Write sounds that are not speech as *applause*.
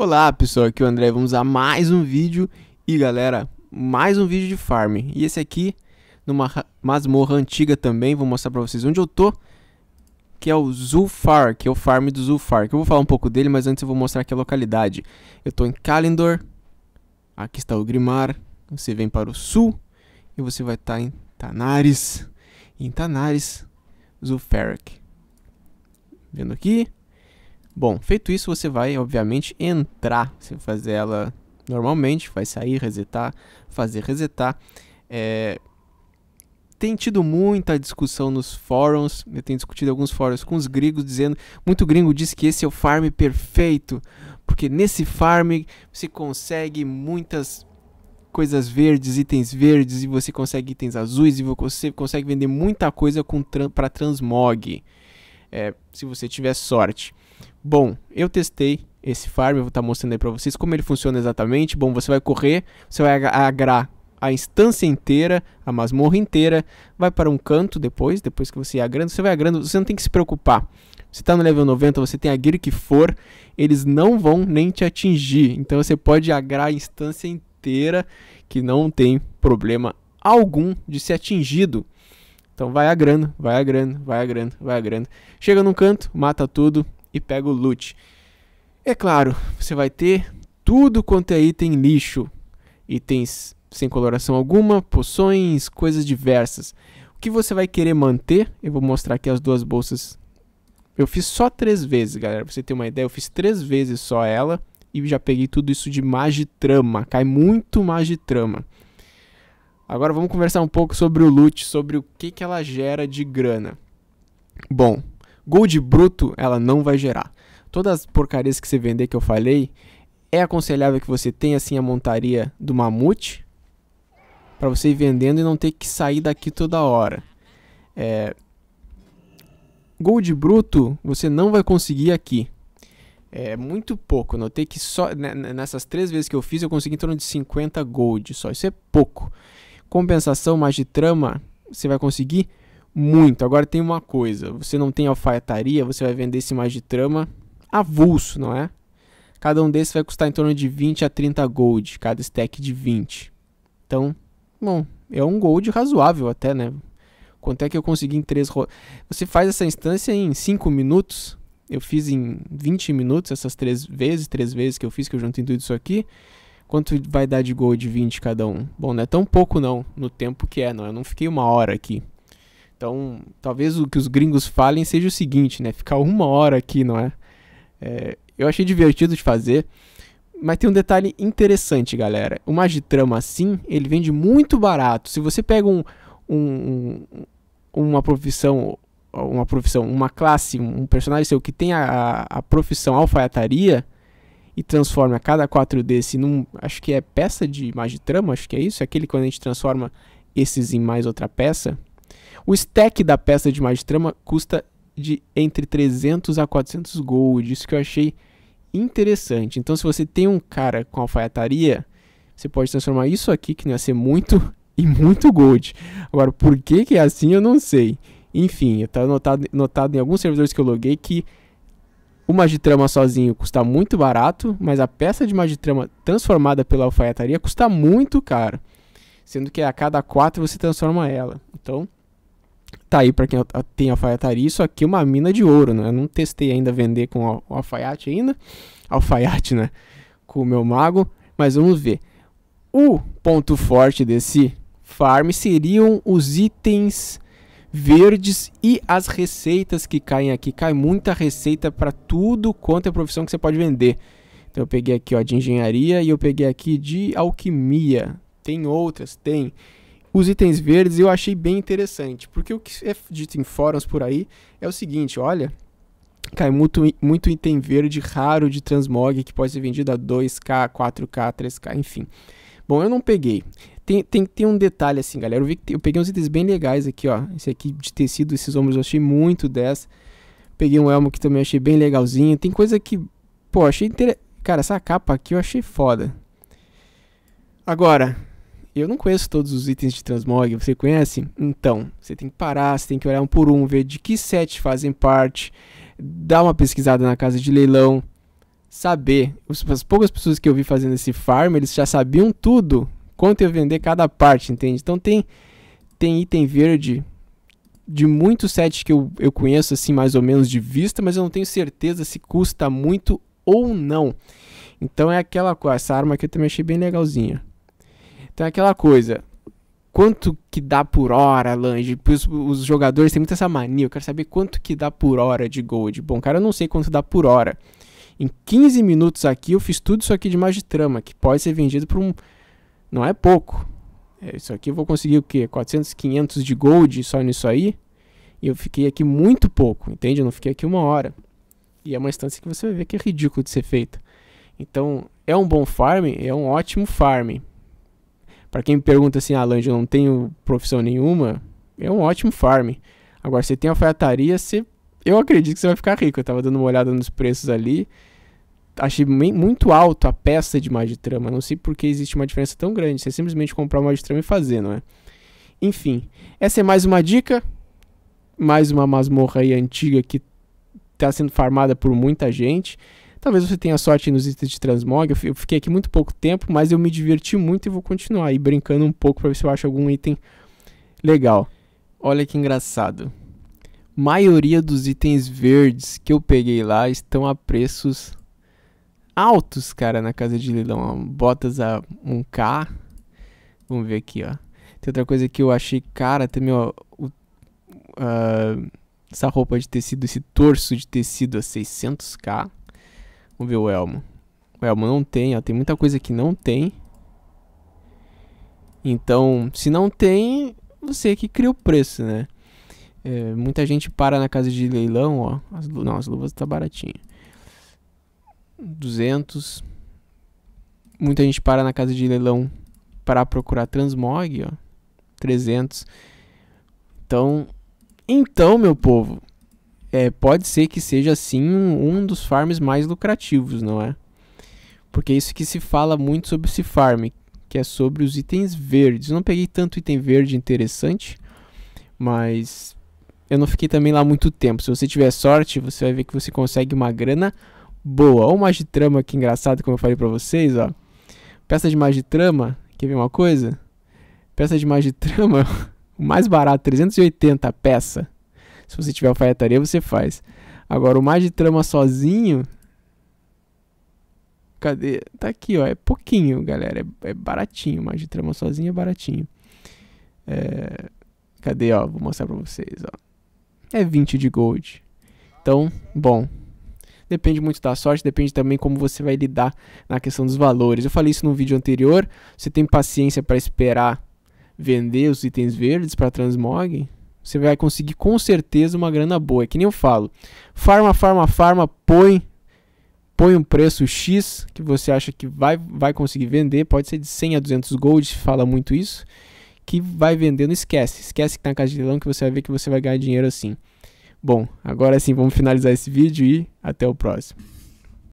Olá pessoal, aqui é o André, vamos a mais um vídeo e galera, mais um vídeo de farm. E esse aqui, numa masmorra antiga também, vou mostrar pra vocês onde eu tô, que é o Zulfar, que é o farm do Zulfar, que eu vou falar um pouco dele, mas antes eu vou mostrar aqui a localidade. Eu tô em Kalendor, aqui está o Grimar, você vem para o sul e você vai estar tá em Tanaris, em Tanaris, Zulfaric Vendo aqui, Bom, feito isso, você vai, obviamente, entrar. Você vai fazer ela normalmente, vai sair, resetar, fazer resetar. É... Tem tido muita discussão nos fóruns, eu né, tenho discutido alguns fóruns com os gringos, dizendo, muito gringo diz que esse é o farm perfeito, porque nesse farm você consegue muitas coisas verdes, itens verdes, e você consegue itens azuis, e você consegue vender muita coisa para transmog, é, se você tiver sorte. Bom, eu testei esse farm, eu vou estar tá mostrando aí para vocês como ele funciona exatamente. Bom, você vai correr, você vai agrar a instância inteira, a masmorra inteira, vai para um canto depois, depois que você ir agrando, você vai agrando, você não tem que se preocupar. Você está no level 90, você tem a gear que for, eles não vão nem te atingir. Então você pode agrar a instância inteira, que não tem problema algum de ser atingido. Então vai agrando, vai agrando, vai agrando, vai agrando. Chega num canto, mata tudo, e pega o loot. É claro, você vai ter tudo quanto é item lixo, itens sem coloração alguma, poções, coisas diversas. O que você vai querer manter, eu vou mostrar aqui as duas bolsas. Eu fiz só três vezes, galera, pra você ter uma ideia, eu fiz três vezes só ela e já peguei tudo isso de magitrama, cai muito magitrama. Agora vamos conversar um pouco sobre o loot, sobre o que, que ela gera de grana. Bom, Gold bruto ela não vai gerar. Todas as porcarias que você vender que eu falei, é aconselhável que você tenha assim a montaria do mamute para você ir vendendo e não ter que sair daqui toda hora. É... Gold bruto você não vai conseguir aqui. É muito pouco. notei que só né, né, nessas três vezes que eu fiz eu consegui em torno de 50 gold só. Isso é pouco. Compensação, mais de trama, você vai conseguir muito. Agora tem uma coisa: você não tem alfaiataria, você vai vender esse mais de trama avulso, não é? Cada um desses vai custar em torno de 20 a 30 gold, cada stack de 20. Então, bom, é um gold razoável até, né? Quanto é que eu consegui em 3 rodadas? Você faz essa instância em 5 minutos. Eu fiz em 20 minutos essas três vezes, três vezes que eu fiz, que eu juntei tudo isso aqui. Quanto vai dar de gold 20 cada um? Bom, não é tão pouco não, no tempo que é, não. Eu não fiquei uma hora aqui. Então, talvez o que os gringos falem seja o seguinte, né? Ficar uma hora aqui, não é? é eu achei divertido de fazer, mas tem um detalhe interessante, galera. O Magitrama, assim, ele vende muito barato. Se você pega um, um, uma profissão, uma profissão, uma classe, um personagem seu que tem a, a profissão alfaiataria e transforma cada quatro desse num, acho que é peça de Magitrama, acho que é isso, é aquele quando a gente transforma esses em mais outra peça, o stack da peça de mais trama custa de entre 300 a 400 gold, isso que eu achei interessante. Então, se você tem um cara com alfaiataria, você pode transformar isso aqui, que não ia ser muito, *laughs* em muito gold. Agora, por que, que é assim, eu não sei. Enfim, está notado, notado em alguns servidores que eu loguei que o magitrama sozinho custa muito barato, mas a peça de magitrama transformada pela alfaiataria custa muito caro. Sendo que a cada quatro você transforma ela. Então, Tá aí para quem tem alfaiataria, isso aqui é uma mina de ouro, né? Eu não testei ainda vender com o alfaiate ainda, alfaiate, né? Com o meu mago, mas vamos ver. O ponto forte desse farm seriam os itens verdes e as receitas que caem aqui. Cai muita receita para tudo quanto é profissão que você pode vender. Então eu peguei aqui ó, de engenharia e eu peguei aqui de alquimia. Tem outras, tem os itens verdes eu achei bem interessante, porque o que é dito em fóruns por aí é o seguinte, olha, cai muito, muito item verde raro de transmog que pode ser vendido a 2k, 4k, 3k, enfim. Bom, eu não peguei. Tem, tem, tem um detalhe assim, galera, eu vi que eu peguei uns itens bem legais aqui, ó, esse aqui de tecido, esses ombros eu achei muito 10, peguei um elmo que também achei bem legalzinho, tem coisa que, pô, achei interessante, cara, essa capa aqui eu achei foda. Agora, eu não conheço todos os itens de transmog, você conhece? Então, você tem que parar, você tem que olhar um por um, ver de que set fazem parte, dar uma pesquisada na casa de leilão, saber. As poucas pessoas que eu vi fazendo esse farm, eles já sabiam tudo, quanto eu vender cada parte, entende? Então tem, tem item verde de muitos sets que eu, eu conheço assim mais ou menos de vista, mas eu não tenho certeza se custa muito ou não. Então é aquela coisa, essa arma aqui eu também achei bem legalzinha. Então é aquela coisa. Quanto que dá por hora, Lange? Os, os jogadores têm muita essa mania. Eu quero saber quanto que dá por hora de gold. Bom, cara, eu não sei quanto dá por hora. Em 15 minutos aqui, eu fiz tudo isso aqui de magitrama, que pode ser vendido por um... Não é pouco. É, isso aqui eu vou conseguir o quê? 400, 500 de gold só nisso aí? E eu fiquei aqui muito pouco, entende? Eu não fiquei aqui uma hora. E é uma instância que você vai ver que é ridículo de ser feita. Então, é um bom farm, é um ótimo farm. Para quem me pergunta assim, Alan, ah, eu não tenho profissão nenhuma, é um ótimo farm. Agora, você tem alfaiataria, você... eu acredito que você vai ficar rico. Eu tava dando uma olhada nos preços ali. Achei muito alto a peça de de trama. Não sei por que existe uma diferença tão grande. Você simplesmente comprar uma trama e fazer, não é? Enfim, essa é mais uma dica. Mais uma masmorra aí antiga que está sendo farmada por muita gente. Talvez você tenha sorte nos itens de transmog. Eu fiquei aqui muito pouco tempo, mas eu me diverti muito e vou continuar aí brincando um pouco para ver se eu acho algum item legal. Olha que engraçado. Maioria dos itens verdes que eu peguei lá estão a preços altos, cara, na casa de leilão. Botas a 1k. Vamos ver aqui, ó. Tem outra coisa que eu achei cara também, ó. O, uh, essa roupa de tecido, esse torso de tecido a 600k. Vamos ver o elmo. O elmo não tem, ó, tem muita coisa que não tem. Então, se não tem, você que cria o preço, né? É, muita gente para na casa de leilão, ó. As, não, as luvas tá baratinha. 200. Muita gente para na casa de leilão para procurar transmog, ó. 300. Então, então, meu povo, é, pode ser que seja sim um, um, dos farms mais lucrativos, não é? Porque é isso que se fala muito sobre esse farm, que é sobre os itens verdes. Eu não peguei tanto item verde interessante, mas eu não fiquei também lá muito tempo. Se você tiver sorte, você vai ver que você consegue uma grana boa. Olha o trama aqui engraçado, como eu falei pra vocês, ó. Peça de trama quer ver uma coisa? Peça de trama *laughs* o mais barato, 380 a peça se você tiver alfaiataria, você faz. Agora, o mais de trama sozinho. Cadê? Tá aqui, ó. É pouquinho, galera. É, é baratinho. Mais de trama sozinho é baratinho. É... Cadê, ó? Vou mostrar pra vocês, ó. É 20 de gold. Então, bom. Depende muito da sorte, depende também como você vai lidar na questão dos valores. Eu falei isso no vídeo anterior. Você tem paciência para esperar vender os itens verdes para transmog? você vai conseguir com certeza uma grana boa. É que nem eu falo. Farma, farma, farma, põe põe um preço X que você acha que vai, vai conseguir vender, pode ser de 100 a 200 gold, fala muito isso, que vai vender, não esquece, esquece que tá na casa de leilão que você vai ver que você vai ganhar dinheiro assim. Bom, agora sim, vamos finalizar esse vídeo e até o próximo.